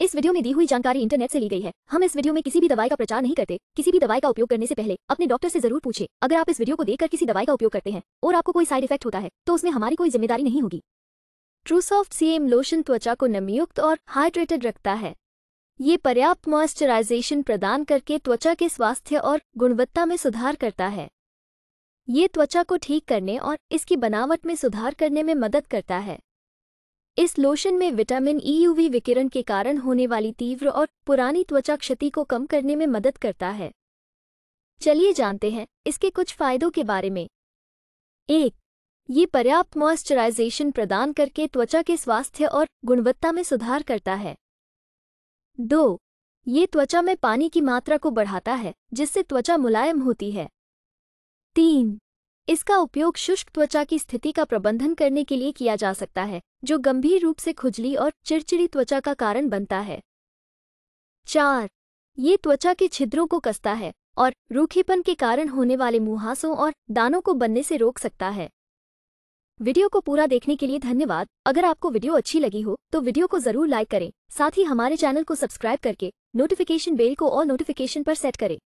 इस वीडियो में दी हुई जानकारी इंटरनेट से ली गई है हम इस वीडियो में किसी भी दवाई का प्रचार नहीं करते किसी भी दवाई का उपयोग करने से पहले अपने डॉक्टर से जरूर पूछे अगर आप इस वीडियो को देखकर किसी दवाई का उपयोग करते हैं और आपको कोई साइड इफेक्ट होता है तो उसमें हमारी कोई जिम्मेदारी नहीं होगी ट्रूसॉफ्ट सीएम लोशन त्वचा को नमीयुक्त और हाइड्रेटेड रखता है ये पर्याप्त मॉइस्चराइजेशन प्रदान करके त्वचा के स्वास्थ्य और गुणवत्ता में सुधार करता है ये त्वचा को ठीक करने और इसकी बनावट में सुधार करने में मदद करता है इस लोशन में विटामिन ई यूवी विकिरण के कारण होने वाली तीव्र और पुरानी त्वचा क्षति को कम करने में मदद करता है चलिए जानते हैं इसके कुछ फायदों के बारे में एक ये पर्याप्त मॉइस्चराइजेशन प्रदान करके त्वचा के स्वास्थ्य और गुणवत्ता में सुधार करता है दो ये त्वचा में पानी की मात्रा को बढ़ाता है जिससे त्वचा मुलायम होती है तीन इसका उपयोग शुष्क त्वचा की स्थिति का प्रबंधन करने के लिए किया जा सकता है जो गंभीर रूप से खुजली और चिड़चिड़ी त्वचा का कारण बनता है चार ये त्वचा के छिद्रों को कसता है और रूखेपन के कारण होने वाले मुहासों और दानों को बनने से रोक सकता है वीडियो को पूरा देखने के लिए धन्यवाद अगर आपको वीडियो अच्छी लगी हो तो वीडियो को जरूर लाइक करें साथ ही हमारे चैनल को सब्सक्राइब करके नोटिफिकेशन बेल को और नोटिफिकेशन पर सेट करें